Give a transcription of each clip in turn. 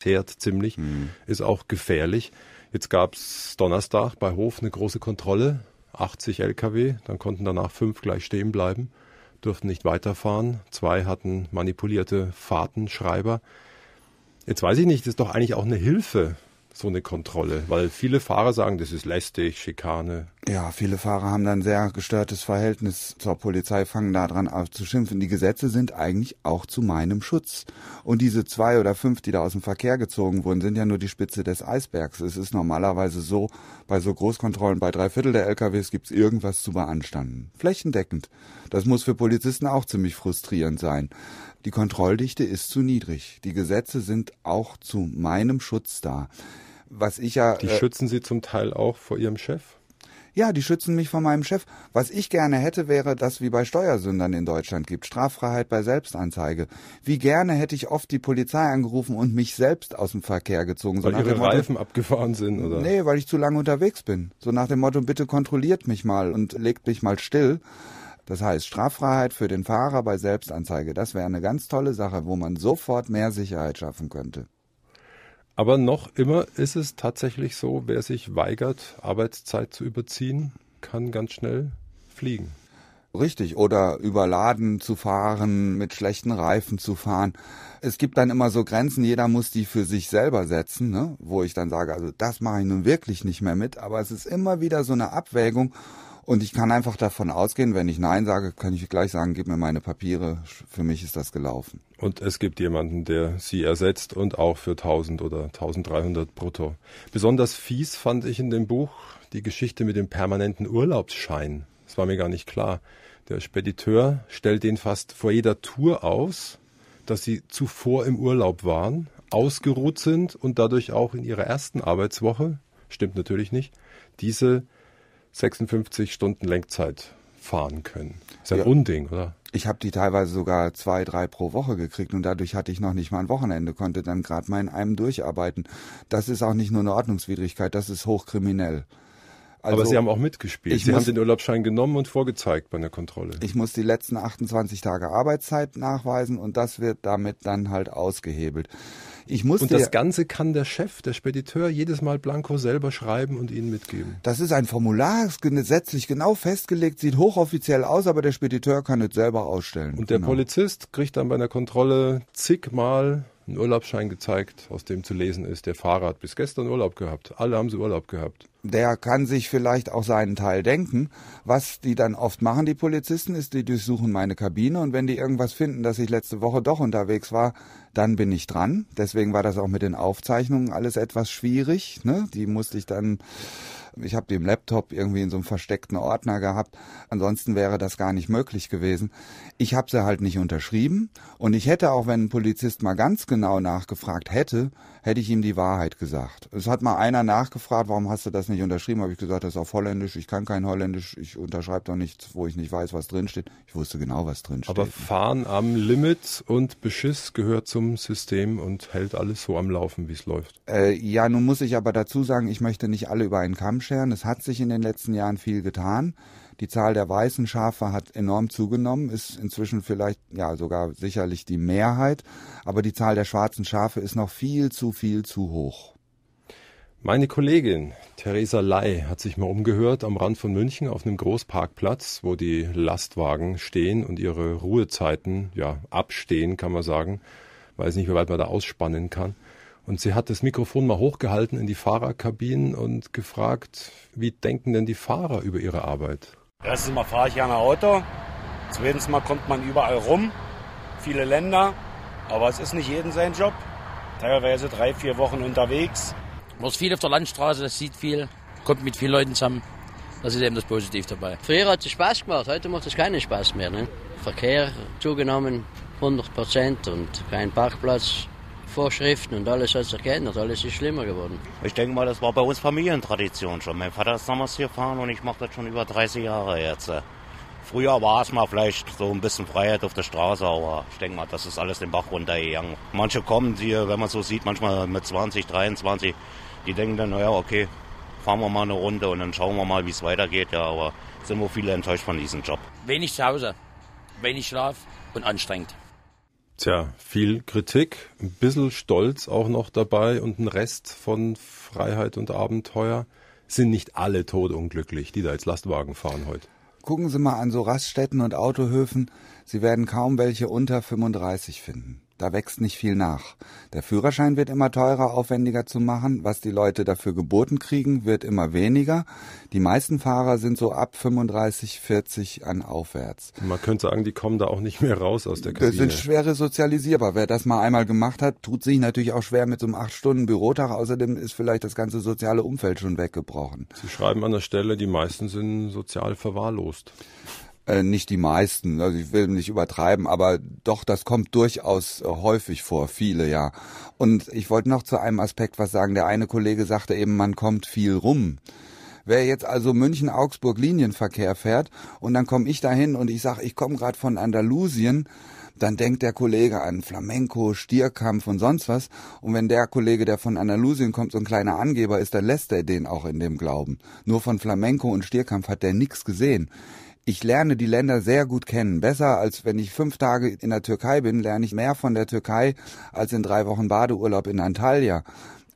zehrt ziemlich, mhm. ist auch gefährlich. Jetzt gab es Donnerstag bei Hof eine große Kontrolle, 80 Lkw, dann konnten danach fünf gleich stehen bleiben, durften nicht weiterfahren, zwei hatten manipulierte Fahrtenschreiber. Jetzt weiß ich nicht, das ist doch eigentlich auch eine Hilfe so eine Kontrolle? Weil viele Fahrer sagen, das ist lästig, Schikane. Ja, viele Fahrer haben dann sehr gestörtes Verhältnis zur Polizei, fangen daran auf zu schimpfen. Die Gesetze sind eigentlich auch zu meinem Schutz. Und diese zwei oder fünf, die da aus dem Verkehr gezogen wurden, sind ja nur die Spitze des Eisbergs. Es ist normalerweise so, bei so Großkontrollen bei drei Viertel der LKWs gibt es irgendwas zu beanstanden. Flächendeckend. Das muss für Polizisten auch ziemlich frustrierend sein. Die Kontrolldichte ist zu niedrig. Die Gesetze sind auch zu meinem Schutz da was ich ja. Die äh, schützen Sie zum Teil auch vor Ihrem Chef? Ja, die schützen mich vor meinem Chef. Was ich gerne hätte, wäre das wie bei Steuersündern in Deutschland gibt. Straffreiheit bei Selbstanzeige. Wie gerne hätte ich oft die Polizei angerufen und mich selbst aus dem Verkehr gezogen. Weil so ihre Reifen abgefahren sind, oder? Nee, weil ich zu lange unterwegs bin. So nach dem Motto, bitte kontrolliert mich mal und legt mich mal still. Das heißt, Straffreiheit für den Fahrer bei Selbstanzeige. Das wäre eine ganz tolle Sache, wo man sofort mehr Sicherheit schaffen könnte. Aber noch immer ist es tatsächlich so, wer sich weigert, Arbeitszeit zu überziehen, kann ganz schnell fliegen. Richtig, oder überladen zu fahren, mit schlechten Reifen zu fahren. Es gibt dann immer so Grenzen, jeder muss die für sich selber setzen, ne? wo ich dann sage, also das mache ich nun wirklich nicht mehr mit, aber es ist immer wieder so eine Abwägung und ich kann einfach davon ausgehen, wenn ich Nein sage, kann ich gleich sagen, gib mir meine Papiere, für mich ist das gelaufen. Und es gibt jemanden, der sie ersetzt und auch für 1000 oder 1300 brutto. Besonders fies fand ich in dem Buch die Geschichte mit dem permanenten Urlaubsschein. Das war mir gar nicht klar. Der Spediteur stellt den fast vor jeder Tour aus, dass sie zuvor im Urlaub waren, ausgeruht sind und dadurch auch in ihrer ersten Arbeitswoche, stimmt natürlich nicht, diese 56 Stunden Lenkzeit fahren können. Ist ja ein Unding, oder? Ich habe die teilweise sogar zwei, drei pro Woche gekriegt und dadurch hatte ich noch nicht mal ein Wochenende, konnte dann gerade mal in einem durcharbeiten. Das ist auch nicht nur eine Ordnungswidrigkeit, das ist hochkriminell. Also, Aber Sie haben auch mitgespielt. Sie muss, haben den Urlaubsschein genommen und vorgezeigt bei einer Kontrolle. Ich muss die letzten 28 Tage Arbeitszeit nachweisen und das wird damit dann halt ausgehebelt. Ich muss und das Ganze kann der Chef, der Spediteur, jedes Mal blanko selber schreiben und Ihnen mitgeben. Das ist ein Formular, ist gesetzlich genau festgelegt, sieht hochoffiziell aus, aber der Spediteur kann es selber ausstellen. Und der genau. Polizist kriegt dann bei einer Kontrolle zigmal einen Urlaubsschein gezeigt, aus dem zu lesen ist, der Fahrer hat bis gestern Urlaub gehabt. Alle haben sie Urlaub gehabt der kann sich vielleicht auch seinen Teil denken. Was die dann oft machen, die Polizisten, ist, die durchsuchen meine Kabine und wenn die irgendwas finden, dass ich letzte Woche doch unterwegs war, dann bin ich dran. Deswegen war das auch mit den Aufzeichnungen alles etwas schwierig. Ne? Die musste ich dann ich habe den Laptop irgendwie in so einem versteckten Ordner gehabt. Ansonsten wäre das gar nicht möglich gewesen. Ich habe sie halt nicht unterschrieben. Und ich hätte auch, wenn ein Polizist mal ganz genau nachgefragt hätte, hätte ich ihm die Wahrheit gesagt. Es hat mal einer nachgefragt, warum hast du das nicht unterschrieben? Habe ich gesagt, das ist auf Holländisch. Ich kann kein Holländisch. Ich unterschreibe doch nichts, wo ich nicht weiß, was drinsteht. Ich wusste genau, was drinsteht. Aber Fahren am Limit und Beschiss gehört zum System und hält alles so am Laufen, wie es läuft. Äh, ja, nun muss ich aber dazu sagen, ich möchte nicht alle über einen Kamm scheren. Es hat sich in den letzten Jahren viel getan. Die Zahl der weißen Schafe hat enorm zugenommen, ist inzwischen vielleicht, ja, sogar sicherlich die Mehrheit. Aber die Zahl der schwarzen Schafe ist noch viel zu, viel zu hoch. Meine Kollegin Theresa Ley hat sich mal umgehört am Rand von München auf einem Großparkplatz, wo die Lastwagen stehen und ihre Ruhezeiten ja abstehen, kann man sagen. Weiß nicht, wie weit man da ausspannen kann. Und sie hat das Mikrofon mal hochgehalten in die Fahrerkabinen und gefragt, wie denken denn die Fahrer über ihre Arbeit? Erstens mal fahre ich ja ein Auto. Zweitens mal kommt man überall rum. Viele Länder. Aber es ist nicht jeden sein Job. Teilweise drei, vier Wochen unterwegs. Man ist viel auf der Landstraße, das sieht viel, kommt mit vielen Leuten zusammen. Das ist eben das Positiv dabei. Früher hat es Spaß gemacht, heute macht es keinen Spaß mehr. Ne? Verkehr zugenommen, 100 Prozent und kein Parkplatz. Vorschriften und alles hat sich geändert, alles ist schlimmer geworden. Ich denke mal, das war bei uns Familientradition schon. Mein Vater ist damals hier gefahren und ich mache das schon über 30 Jahre jetzt. Früher war es mal vielleicht so ein bisschen Freiheit auf der Straße, aber ich denke mal, das ist alles den Bach runtergegangen. Manche kommen hier, wenn man so sieht, manchmal mit 20, 23, die denken dann, naja, okay, fahren wir mal eine Runde und dann schauen wir mal, wie es weitergeht. Ja, aber sind wohl viele enttäuscht von diesem Job. Wenig zu Hause, wenig Schlaf und anstrengend. Tja, viel Kritik, ein bisschen Stolz auch noch dabei und ein Rest von Freiheit und Abenteuer. Sind nicht alle todunglücklich, die da jetzt Lastwagen fahren heute. Gucken Sie mal an so Raststätten und Autohöfen. Sie werden kaum welche unter 35 finden. Da wächst nicht viel nach. Der Führerschein wird immer teurer, aufwendiger zu machen. Was die Leute dafür geboten kriegen, wird immer weniger. Die meisten Fahrer sind so ab 35, 40 an aufwärts. Man könnte sagen, die kommen da auch nicht mehr raus aus der Kabine. Das sind schwere sozialisierbar. Wer das mal einmal gemacht hat, tut sich natürlich auch schwer mit so einem 8-Stunden-Bürotag. Außerdem ist vielleicht das ganze soziale Umfeld schon weggebrochen. Sie schreiben an der Stelle, die meisten sind sozial verwahrlost. Äh, nicht die meisten, also ich will nicht übertreiben, aber doch, das kommt durchaus äh, häufig vor, viele, ja. Und ich wollte noch zu einem Aspekt was sagen. Der eine Kollege sagte eben, man kommt viel rum. Wer jetzt also München-Augsburg Linienverkehr fährt und dann komme ich dahin und ich sage, ich komme gerade von Andalusien, dann denkt der Kollege an Flamenco, Stierkampf und sonst was. Und wenn der Kollege, der von Andalusien kommt, so ein kleiner Angeber ist, dann lässt er den auch in dem Glauben. Nur von Flamenco und Stierkampf hat der nichts gesehen ich lerne die Länder sehr gut kennen. Besser als wenn ich fünf Tage in der Türkei bin, lerne ich mehr von der Türkei als in drei Wochen Badeurlaub in Antalya.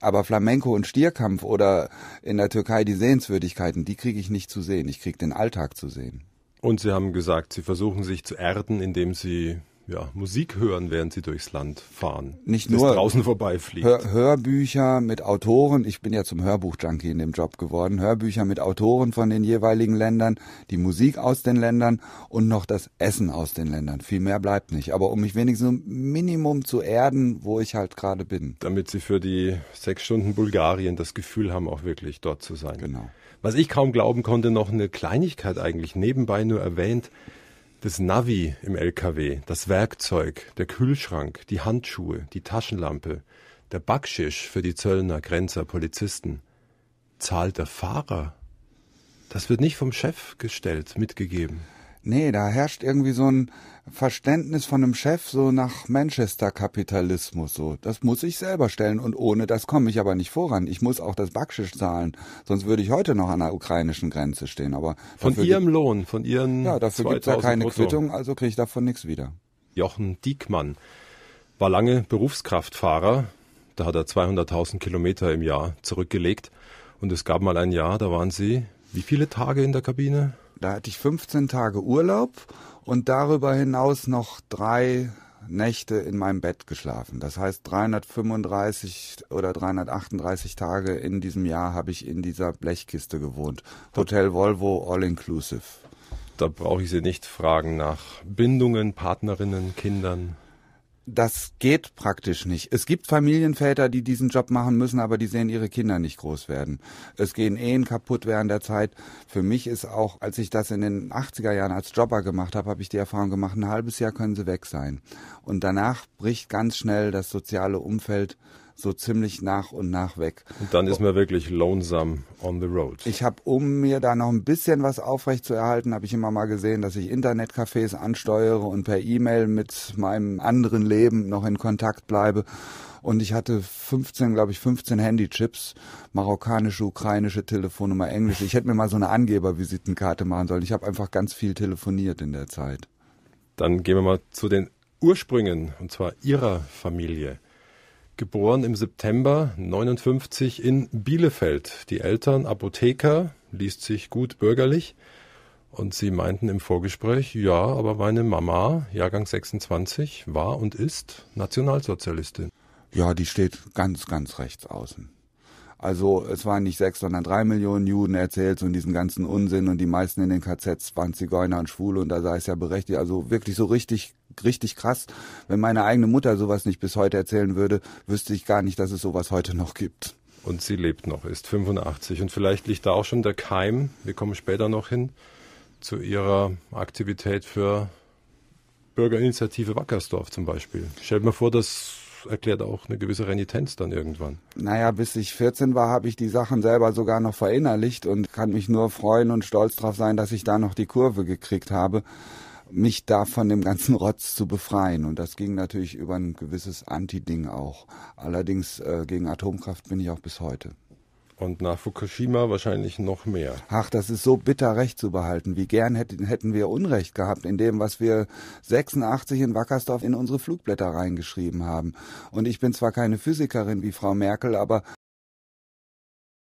Aber Flamenco und Stierkampf oder in der Türkei die Sehenswürdigkeiten, die kriege ich nicht zu sehen. Ich kriege den Alltag zu sehen. Und Sie haben gesagt, Sie versuchen sich zu erden, indem Sie ja, Musik hören, während sie durchs Land fahren. Nicht nur draußen vorbeifliegt. Hör Hörbücher mit Autoren. Ich bin ja zum Hörbuchjunkie in dem Job geworden. Hörbücher mit Autoren von den jeweiligen Ländern, die Musik aus den Ländern und noch das Essen aus den Ländern. Viel mehr bleibt nicht. Aber um mich wenigstens ein Minimum zu erden, wo ich halt gerade bin. Damit sie für die sechs Stunden Bulgarien das Gefühl haben, auch wirklich dort zu sein. Genau. Was ich kaum glauben konnte, noch eine Kleinigkeit eigentlich nebenbei nur erwähnt das Navi im LKW, das Werkzeug, der Kühlschrank, die Handschuhe, die Taschenlampe, der Backschisch für die Zöllner, Grenzer, Polizisten. Zahlt der Fahrer? Das wird nicht vom Chef gestellt, mitgegeben. Nee, da herrscht irgendwie so ein Verständnis von einem Chef so nach Manchester-Kapitalismus. So, das muss ich selber stellen und ohne das komme ich aber nicht voran. Ich muss auch das Backschisch zahlen, sonst würde ich heute noch an der ukrainischen Grenze stehen. Aber von ihrem Lohn, von ihren ja, dafür gibt's ja keine Brutto. Quittung, also kriege ich davon nichts wieder. Jochen Diekmann war lange Berufskraftfahrer. Da hat er 200.000 Kilometer im Jahr zurückgelegt. Und es gab mal ein Jahr, da waren Sie wie viele Tage in der Kabine? Da hatte ich 15 Tage Urlaub und darüber hinaus noch drei Nächte in meinem Bett geschlafen. Das heißt, 335 oder 338 Tage in diesem Jahr habe ich in dieser Blechkiste gewohnt. Hotel Volvo All Inclusive. Da brauche ich Sie nicht fragen nach Bindungen, Partnerinnen, Kindern das geht praktisch nicht. Es gibt Familienväter, die diesen Job machen müssen, aber die sehen ihre Kinder nicht groß werden. Es gehen Ehen kaputt während der Zeit. Für mich ist auch, als ich das in den 80er Jahren als Jobber gemacht habe, habe ich die Erfahrung gemacht, ein halbes Jahr können sie weg sein. Und danach bricht ganz schnell das soziale Umfeld so ziemlich nach und nach weg. Und dann ist man wirklich lonesome on the road. Ich habe, um mir da noch ein bisschen was aufrecht zu erhalten, habe ich immer mal gesehen, dass ich Internetcafés ansteuere und per E-Mail mit meinem anderen Leben noch in Kontakt bleibe. Und ich hatte 15, glaube ich, 15 Handychips, marokkanische, ukrainische Telefonnummer, englische. Ich hätte mir mal so eine Angebervisitenkarte machen sollen. Ich habe einfach ganz viel telefoniert in der Zeit. Dann gehen wir mal zu den Ursprüngen, und zwar Ihrer Familie geboren im September 59 in Bielefeld. Die Eltern Apotheker, liest sich gut bürgerlich. Und sie meinten im Vorgespräch, ja, aber meine Mama, Jahrgang 26, war und ist Nationalsozialistin. Ja, die steht ganz, ganz rechts außen. Also es waren nicht sechs, sondern drei Millionen Juden erzählt und diesen ganzen Unsinn und die meisten in den KZs waren Zigeuner und Schwule und da sei es ja berechtigt. Also wirklich so richtig richtig krass. Wenn meine eigene Mutter sowas nicht bis heute erzählen würde, wüsste ich gar nicht, dass es sowas heute noch gibt. Und sie lebt noch, ist 85. Und vielleicht liegt da auch schon der Keim, wir kommen später noch hin, zu ihrer Aktivität für Bürgerinitiative Wackersdorf zum Beispiel. Stellt mir vor, das erklärt auch eine gewisse Renitenz dann irgendwann. Naja, bis ich 14 war, habe ich die Sachen selber sogar noch verinnerlicht und kann mich nur freuen und stolz darauf sein, dass ich da noch die Kurve gekriegt habe mich da von dem ganzen Rotz zu befreien. Und das ging natürlich über ein gewisses Anti-Ding auch. Allerdings äh, gegen Atomkraft bin ich auch bis heute. Und nach Fukushima wahrscheinlich noch mehr. Ach, das ist so bitter recht zu behalten. Wie gern hätten, hätten wir Unrecht gehabt in dem, was wir 86 in Wackersdorf in unsere Flugblätter reingeschrieben haben. Und ich bin zwar keine Physikerin wie Frau Merkel, aber